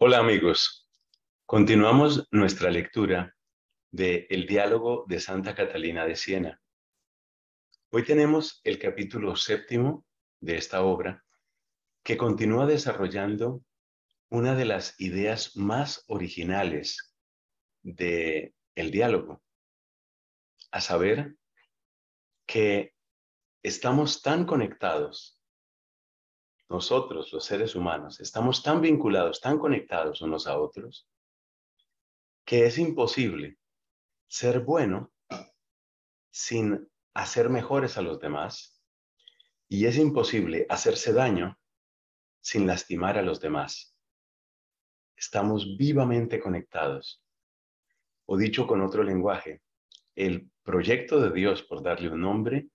Hola amigos, continuamos nuestra lectura de El diálogo de Santa Catalina de Siena. Hoy tenemos el capítulo séptimo de esta obra que continúa desarrollando una de las ideas más originales de el diálogo, a saber que estamos tan conectados nosotros, los seres humanos, estamos tan vinculados, tan conectados unos a otros, que es imposible ser bueno sin hacer mejores a los demás y es imposible hacerse daño sin lastimar a los demás. Estamos vivamente conectados. O dicho con otro lenguaje, el proyecto de Dios, por darle un nombre,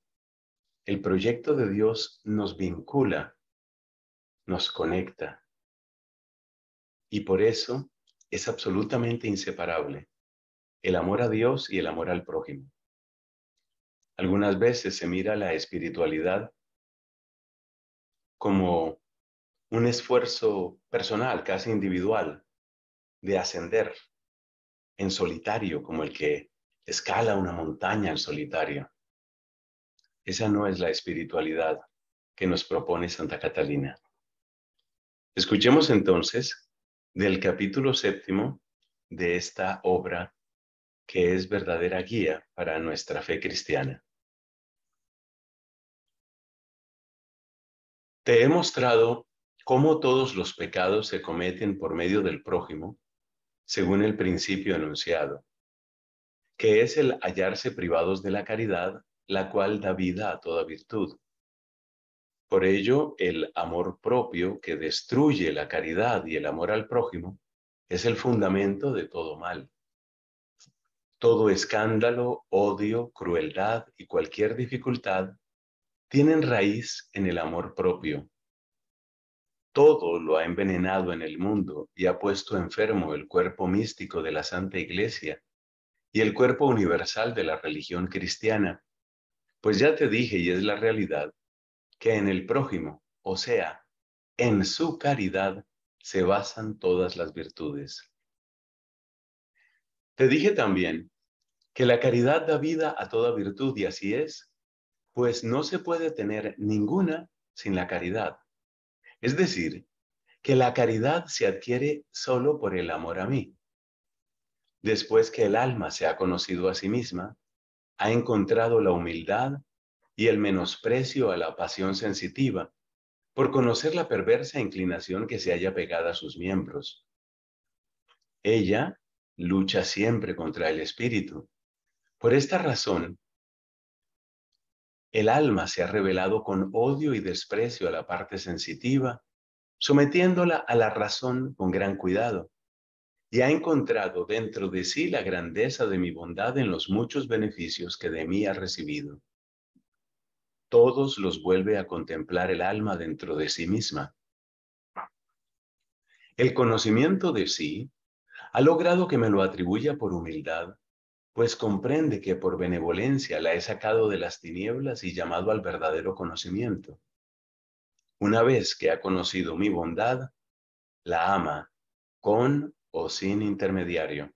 el proyecto de Dios nos vincula nos conecta. Y por eso es absolutamente inseparable el amor a Dios y el amor al prójimo. Algunas veces se mira la espiritualidad como un esfuerzo personal, casi individual, de ascender en solitario, como el que escala una montaña en solitario. Esa no es la espiritualidad que nos propone Santa Catalina. Escuchemos entonces del capítulo séptimo de esta obra que es verdadera guía para nuestra fe cristiana. Te he mostrado cómo todos los pecados se cometen por medio del prójimo, según el principio enunciado, que es el hallarse privados de la caridad, la cual da vida a toda virtud. Por ello, el amor propio que destruye la caridad y el amor al prójimo es el fundamento de todo mal. Todo escándalo, odio, crueldad y cualquier dificultad tienen raíz en el amor propio. Todo lo ha envenenado en el mundo y ha puesto enfermo el cuerpo místico de la Santa Iglesia y el cuerpo universal de la religión cristiana. Pues ya te dije, y es la realidad, que en el prójimo, o sea, en su caridad, se basan todas las virtudes. Te dije también que la caridad da vida a toda virtud y así es, pues no se puede tener ninguna sin la caridad. Es decir, que la caridad se adquiere solo por el amor a mí. Después que el alma se ha conocido a sí misma, ha encontrado la humildad y el menosprecio a la pasión sensitiva, por conocer la perversa inclinación que se haya pegada a sus miembros. Ella lucha siempre contra el espíritu. Por esta razón, el alma se ha revelado con odio y desprecio a la parte sensitiva, sometiéndola a la razón con gran cuidado, y ha encontrado dentro de sí la grandeza de mi bondad en los muchos beneficios que de mí ha recibido todos los vuelve a contemplar el alma dentro de sí misma. El conocimiento de sí ha logrado que me lo atribuya por humildad, pues comprende que por benevolencia la he sacado de las tinieblas y llamado al verdadero conocimiento. Una vez que ha conocido mi bondad, la ama con o sin intermediario.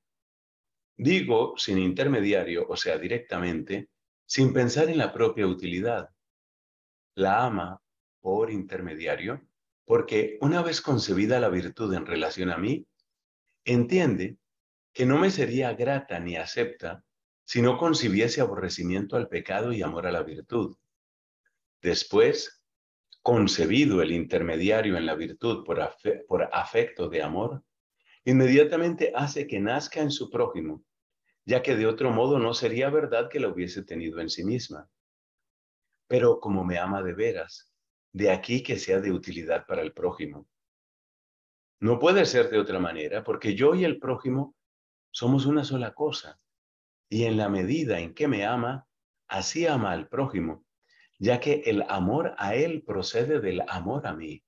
Digo sin intermediario, o sea, directamente, sin pensar en la propia utilidad, la ama por intermediario, porque una vez concebida la virtud en relación a mí, entiende que no me sería grata ni acepta si no concibiese aborrecimiento al pecado y amor a la virtud. Después, concebido el intermediario en la virtud por, por afecto de amor, inmediatamente hace que nazca en su prójimo, ya que de otro modo no sería verdad que la hubiese tenido en sí misma pero como me ama de veras, de aquí que sea de utilidad para el prójimo. No puede ser de otra manera, porque yo y el prójimo somos una sola cosa, y en la medida en que me ama, así ama al prójimo, ya que el amor a él procede del amor a mí.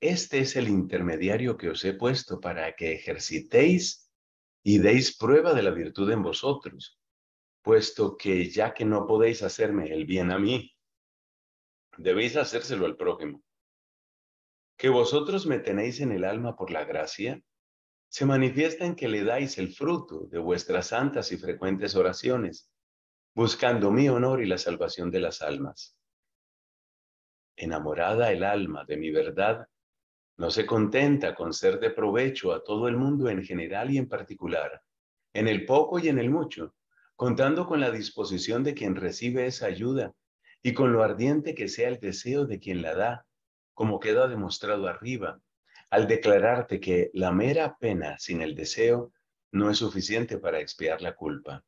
Este es el intermediario que os he puesto para que ejercitéis y deis prueba de la virtud en vosotros puesto que ya que no podéis hacerme el bien a mí, debéis hacérselo al prójimo. Que vosotros me tenéis en el alma por la gracia, se manifiesta en que le dais el fruto de vuestras santas y frecuentes oraciones, buscando mi honor y la salvación de las almas. Enamorada el alma de mi verdad, no se contenta con ser de provecho a todo el mundo en general y en particular, en el poco y en el mucho, contando con la disposición de quien recibe esa ayuda y con lo ardiente que sea el deseo de quien la da, como queda demostrado arriba, al declararte que la mera pena sin el deseo no es suficiente para expiar la culpa.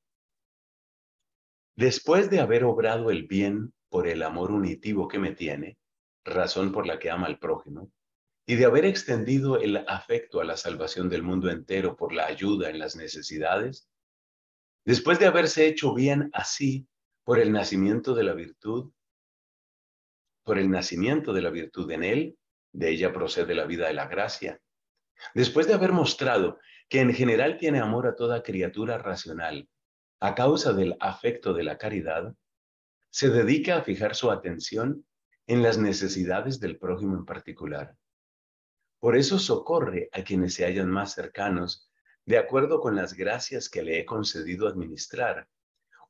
Después de haber obrado el bien por el amor unitivo que me tiene, razón por la que ama al prójimo, y de haber extendido el afecto a la salvación del mundo entero por la ayuda en las necesidades, Después de haberse hecho bien así por el nacimiento de la virtud, por el nacimiento de la virtud en él, de ella procede la vida de la gracia. Después de haber mostrado que en general tiene amor a toda criatura racional, a causa del afecto de la caridad, se dedica a fijar su atención en las necesidades del prójimo en particular. Por eso socorre a quienes se hallan más cercanos de acuerdo con las gracias que le he concedido administrar,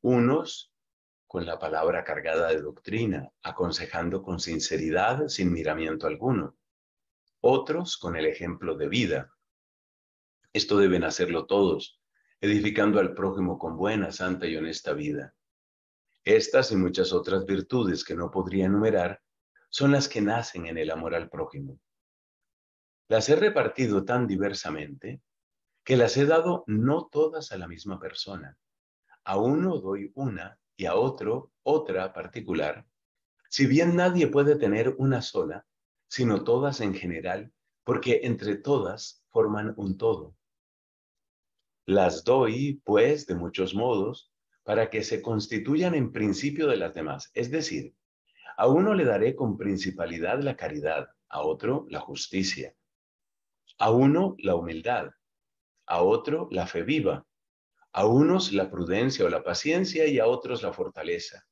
unos con la palabra cargada de doctrina, aconsejando con sinceridad, sin miramiento alguno, otros con el ejemplo de vida. Esto deben hacerlo todos, edificando al prójimo con buena, santa y honesta vida. Estas y muchas otras virtudes que no podría enumerar son las que nacen en el amor al prójimo. Las he repartido tan diversamente que las he dado no todas a la misma persona. A uno doy una y a otro otra particular. Si bien nadie puede tener una sola, sino todas en general, porque entre todas forman un todo. Las doy, pues, de muchos modos, para que se constituyan en principio de las demás. Es decir, a uno le daré con principalidad la caridad, a otro la justicia, a uno la humildad, a otro la fe viva, a unos la prudencia o la paciencia y a otros la fortaleza.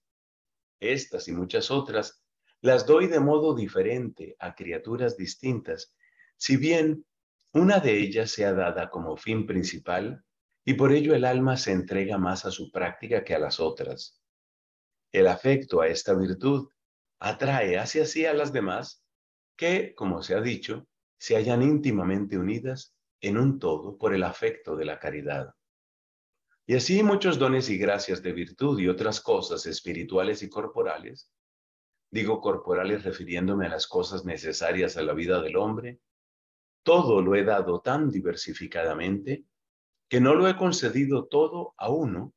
Estas y muchas otras las doy de modo diferente a criaturas distintas, si bien una de ellas sea dada como fin principal y por ello el alma se entrega más a su práctica que a las otras. El afecto a esta virtud atrae hacia sí a las demás que, como se ha dicho, se hallan íntimamente unidas en un todo por el afecto de la caridad. Y así muchos dones y gracias de virtud y otras cosas espirituales y corporales, digo corporales refiriéndome a las cosas necesarias a la vida del hombre, todo lo he dado tan diversificadamente que no lo he concedido todo a uno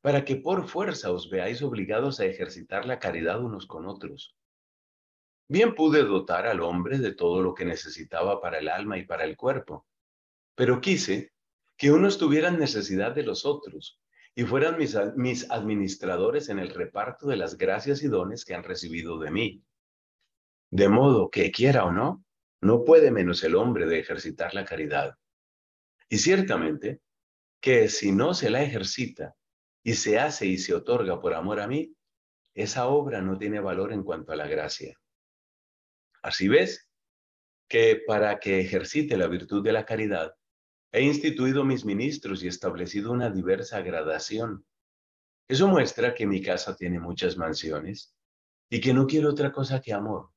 para que por fuerza os veáis obligados a ejercitar la caridad unos con otros. Bien pude dotar al hombre de todo lo que necesitaba para el alma y para el cuerpo, pero quise que unos tuvieran necesidad de los otros y fueran mis, administradores en el reparto de las gracias y dones que han recibido de mí. De modo que, quiera o no, no puede menos el hombre de ejercitar la caridad. Y ciertamente que si no se la ejercita y se hace y se otorga por amor a mí, esa obra no tiene valor en cuanto a la gracia. Así ves que para que ejercite la virtud de la caridad, He instituido mis ministros y establecido una diversa gradación. Eso muestra que mi casa tiene muchas mansiones y que no quiero otra cosa que amor.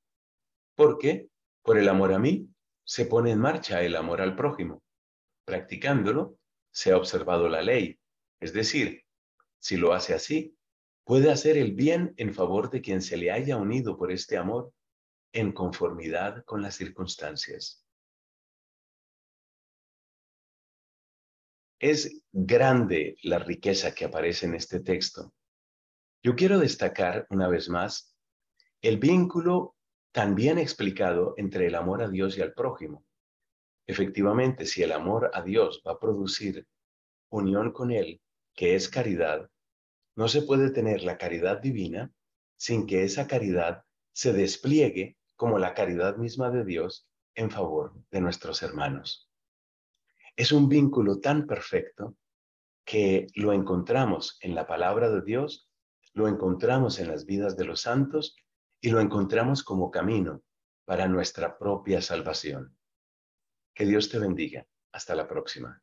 porque Por el amor a mí se pone en marcha el amor al prójimo. Practicándolo, se ha observado la ley. Es decir, si lo hace así, puede hacer el bien en favor de quien se le haya unido por este amor en conformidad con las circunstancias. Es grande la riqueza que aparece en este texto. Yo quiero destacar una vez más el vínculo tan bien explicado entre el amor a Dios y al prójimo. Efectivamente, si el amor a Dios va a producir unión con Él, que es caridad, no se puede tener la caridad divina sin que esa caridad se despliegue como la caridad misma de Dios en favor de nuestros hermanos. Es un vínculo tan perfecto que lo encontramos en la palabra de Dios, lo encontramos en las vidas de los santos y lo encontramos como camino para nuestra propia salvación. Que Dios te bendiga. Hasta la próxima.